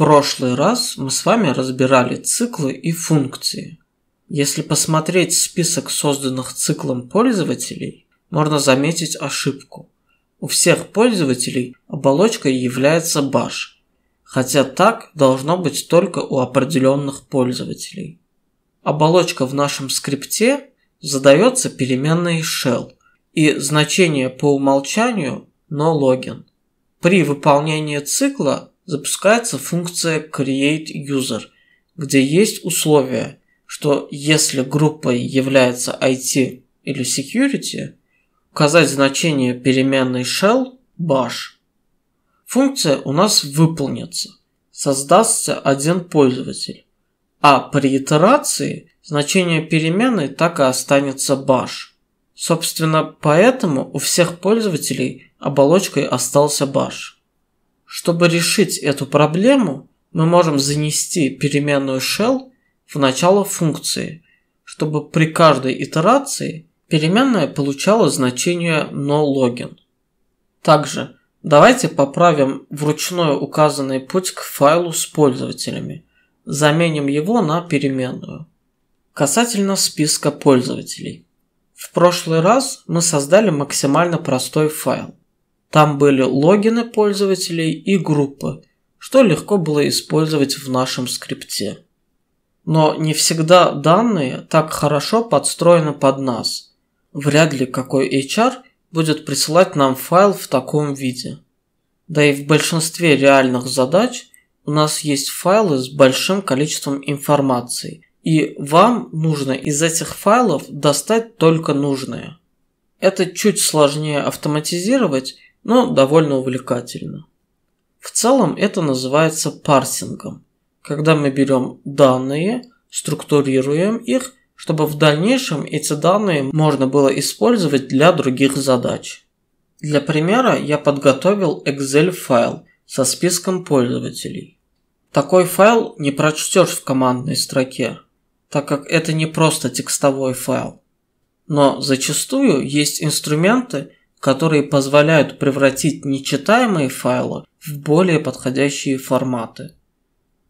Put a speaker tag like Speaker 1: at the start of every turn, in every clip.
Speaker 1: прошлый раз мы с вами разбирали циклы и функции. Если посмотреть список созданных циклом пользователей, можно заметить ошибку. У всех пользователей оболочкой является bash, хотя так должно быть только у определенных пользователей. Оболочка в нашем скрипте задается переменной shell и значение по умолчанию no login. При выполнении цикла запускается функция create user, где есть условие, что если группой является IT или security, указать значение переменной shell bash. Функция у нас выполнится. Создастся один пользователь. А при итерации значение переменной так и останется bash. Собственно, поэтому у всех пользователей оболочкой остался bash. Чтобы решить эту проблему, мы можем занести переменную shell в начало функции, чтобы при каждой итерации переменная получала значение noLogin. Также давайте поправим вручную указанный путь к файлу с пользователями. Заменим его на переменную. Касательно списка пользователей. В прошлый раз мы создали максимально простой файл. Там были логины пользователей и группы, что легко было использовать в нашем скрипте. Но не всегда данные так хорошо подстроены под нас. Вряд ли какой HR будет присылать нам файл в таком виде. Да и в большинстве реальных задач у нас есть файлы с большим количеством информации, и вам нужно из этих файлов достать только нужное. Это чуть сложнее автоматизировать, но довольно увлекательно. В целом это называется парсингом, когда мы берем данные, структурируем их, чтобы в дальнейшем эти данные можно было использовать для других задач. Для примера я подготовил Excel файл со списком пользователей. Такой файл не прочтешь в командной строке, так как это не просто текстовой файл. Но зачастую есть инструменты, которые позволяют превратить нечитаемые файлы в более подходящие форматы.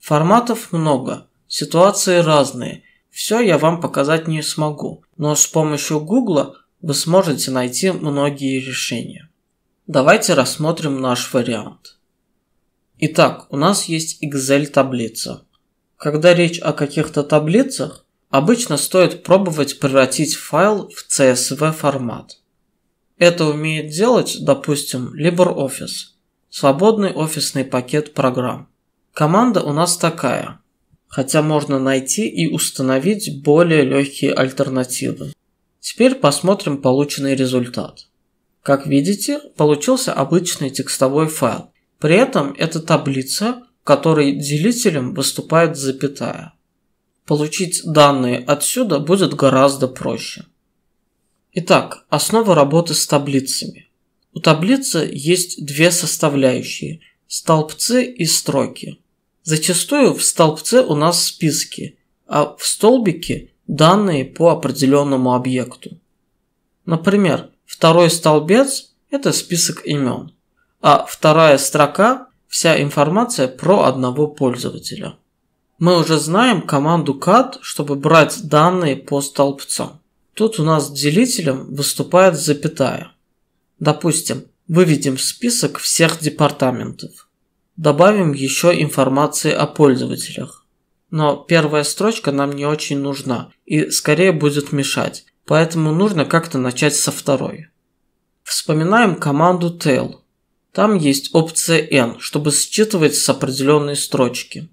Speaker 1: Форматов много, ситуации разные, все я вам показать не смогу, но с помощью Гугла вы сможете найти многие решения. Давайте рассмотрим наш вариант. Итак, у нас есть Excel-таблица. Когда речь о каких-то таблицах, обычно стоит пробовать превратить файл в CSV формат. Это умеет делать, допустим, LibreOffice, свободный офисный пакет программ. Команда у нас такая, хотя можно найти и установить более легкие альтернативы. Теперь посмотрим полученный результат. Как видите, получился обычный текстовой файл. При этом это таблица, в которой делителем выступает запятая. Получить данные отсюда будет гораздо проще. Итак, основа работы с таблицами. У таблицы есть две составляющие – столбцы и строки. Зачастую в столбце у нас списки, а в столбике – данные по определенному объекту. Например, второй столбец – это список имен, а вторая строка – вся информация про одного пользователя. Мы уже знаем команду cat, чтобы брать данные по столбцам. Тут у нас делителем выступает запятая. Допустим, выведем в список всех департаментов. Добавим еще информации о пользователях. Но первая строчка нам не очень нужна и скорее будет мешать, поэтому нужно как-то начать со второй. Вспоминаем команду tail. Там есть опция n, чтобы считывать с определенной строчки.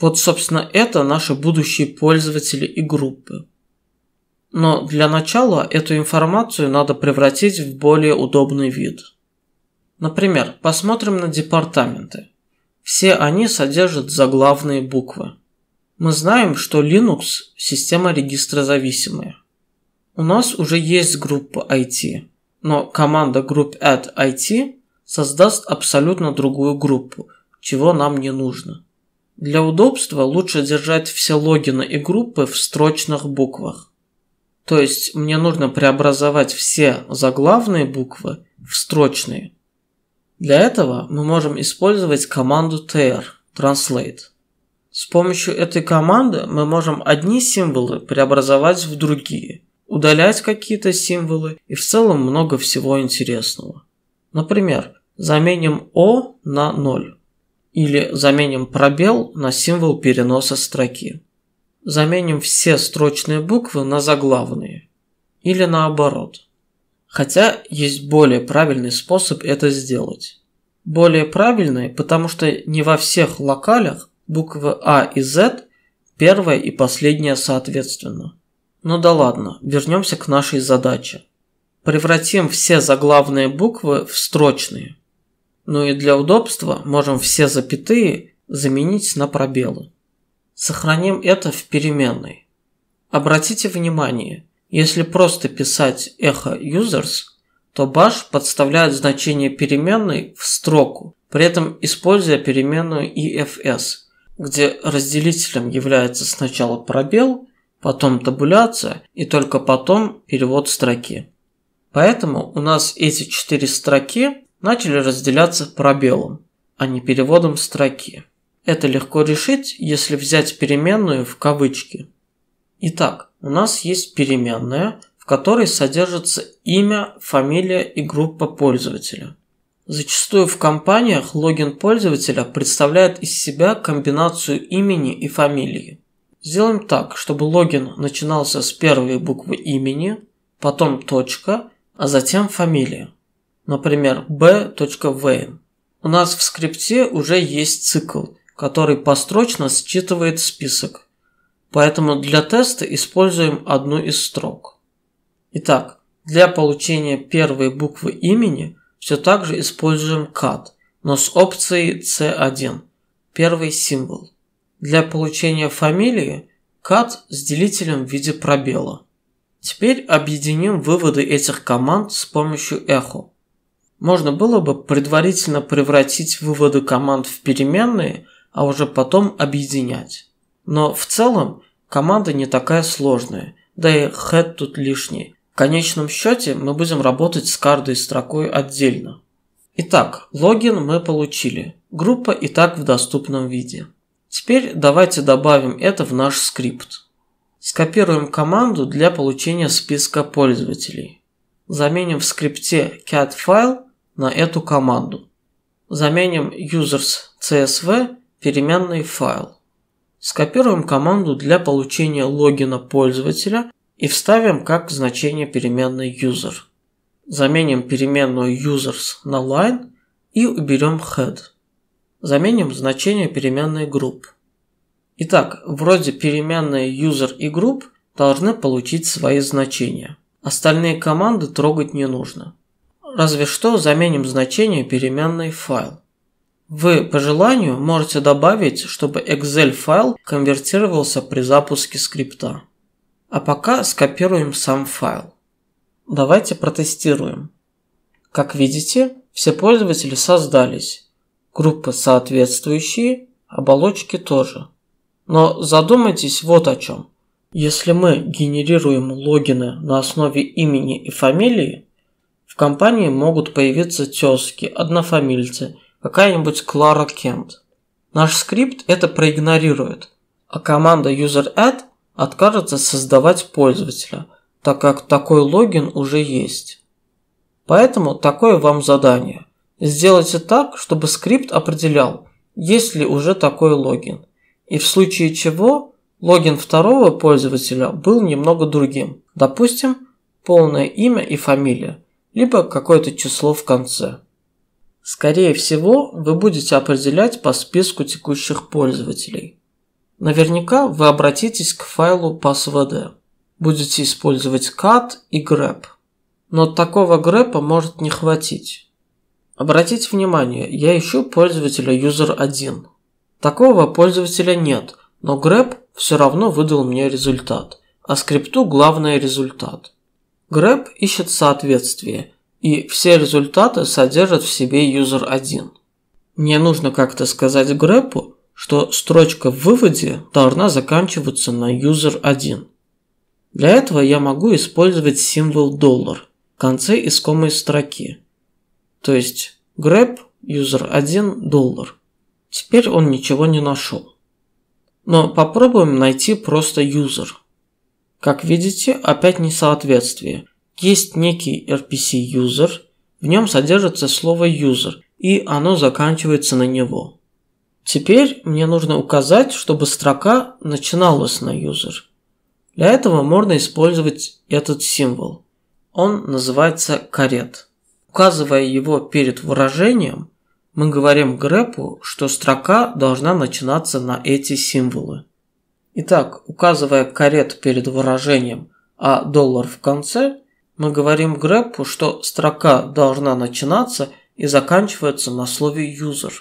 Speaker 1: Вот, собственно, это наши будущие пользователи и группы. Но для начала эту информацию надо превратить в более удобный вид. Например, посмотрим на департаменты. Все они содержат заглавные буквы. Мы знаем, что Linux – система регистрозависимая. У нас уже есть группа IT, но команда group add IT создаст абсолютно другую группу, чего нам не нужно. Для удобства лучше держать все логины и группы в строчных буквах. То есть мне нужно преобразовать все заглавные буквы в строчные. Для этого мы можем использовать команду tr translate. С помощью этой команды мы можем одни символы преобразовать в другие, удалять какие-то символы и в целом много всего интересного. Например, заменим O на 0 или заменим пробел на символ переноса строки заменим все строчные буквы на заглавные. Или наоборот. Хотя есть более правильный способ это сделать. Более правильный, потому что не во всех локалях буквы А и Z первая и последняя соответственно. Ну да ладно, вернемся к нашей задаче. Превратим все заглавные буквы в строчные. Ну и для удобства можем все запятые заменить на пробелы. Сохраним это в переменной. Обратите внимание, если просто писать echo users, то bash подставляет значение переменной в строку, при этом используя переменную EFS, где разделителем является сначала пробел, потом табуляция и только потом перевод строки. Поэтому у нас эти четыре строки начали разделяться пробелом, а не переводом строки. Это легко решить, если взять переменную в кавычки. Итак, у нас есть переменная, в которой содержится имя, фамилия и группа пользователя. Зачастую в компаниях логин пользователя представляет из себя комбинацию имени и фамилии. Сделаем так, чтобы логин начинался с первой буквы имени, потом точка, а затем фамилия. Например, b.vane. У нас в скрипте уже есть цикл, который построчно считывает список. Поэтому для теста используем одну из строк. Итак, для получения первой буквы имени все так же используем cat, но с опцией C1, первый символ. Для получения фамилии cat с делителем в виде пробела. Теперь объединим выводы этих команд с помощью echo. Можно было бы предварительно превратить выводы команд в переменные – а уже потом объединять. Но в целом команда не такая сложная, да и хэт тут лишний. В конечном счете мы будем работать с каждой строкой отдельно. Итак, логин мы получили. Группа и так в доступном виде. Теперь давайте добавим это в наш скрипт. Скопируем команду для получения списка пользователей. Заменим в скрипте cat файл на эту команду. Заменим users.csv переменный файл. Скопируем команду для получения логина пользователя и вставим как значение переменной user. Заменим переменную users на line и уберем head. Заменим значение переменной group. Итак, вроде переменные user и group должны получить свои значения. Остальные команды трогать не нужно. Разве что заменим значение переменной файл. Вы по желанию можете добавить, чтобы Excel-файл конвертировался при запуске скрипта. А пока скопируем сам файл. Давайте протестируем. Как видите, все пользователи создались. Группы соответствующие, оболочки тоже. Но задумайтесь вот о чем. Если мы генерируем логины на основе имени и фамилии, в компании могут появиться тезки, однофамильцы какая-нибудь Клара Кент. Наш скрипт это проигнорирует, а команда user_add откажется создавать пользователя, так как такой логин уже есть. Поэтому такое вам задание. Сделайте так, чтобы скрипт определял, есть ли уже такой логин, и в случае чего логин второго пользователя был немного другим. Допустим, полное имя и фамилия, либо какое-то число в конце. Скорее всего, вы будете определять по списку текущих пользователей. Наверняка вы обратитесь к файлу passwd. Будете использовать cat и grep. Но такого грэпа может не хватить. Обратите внимание, я ищу пользователя user1. Такого пользователя нет, но grep все равно выдал мне результат, а скрипту главный результат. Grep ищет соответствие – и все результаты содержат в себе user 1. Мне нужно как-то сказать грэпу, что строчка в выводе должна заканчиваться на user 1. Для этого я могу использовать символ доллар в конце искомой строки. То есть grep user 1 доллар. Теперь он ничего не нашел. Но попробуем найти просто user. Как видите, опять несоответствие. Есть некий RPC-юзер, в нем содержится слово «юзер», и оно заканчивается на него. Теперь мне нужно указать, чтобы строка начиналась на «юзер». Для этого можно использовать этот символ. Он называется «карет». Указывая его перед выражением, мы говорим грэпу, что строка должна начинаться на эти символы. Итак, указывая карет перед выражением, а доллар в конце, мы говорим грэпу, что строка должна начинаться и заканчиваться на слове «user».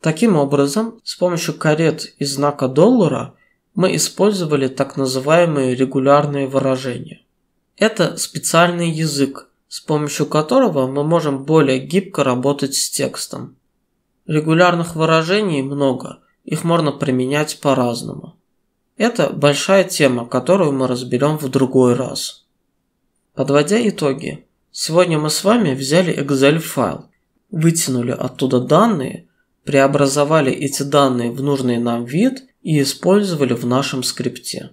Speaker 1: Таким образом, с помощью карет и знака доллара мы использовали так называемые регулярные выражения. Это специальный язык, с помощью которого мы можем более гибко работать с текстом. Регулярных выражений много, их можно применять по-разному. Это большая тема, которую мы разберем в другой раз. Подводя итоги, сегодня мы с вами взяли Excel-файл, вытянули оттуда данные, преобразовали эти данные в нужный нам вид и использовали в нашем скрипте.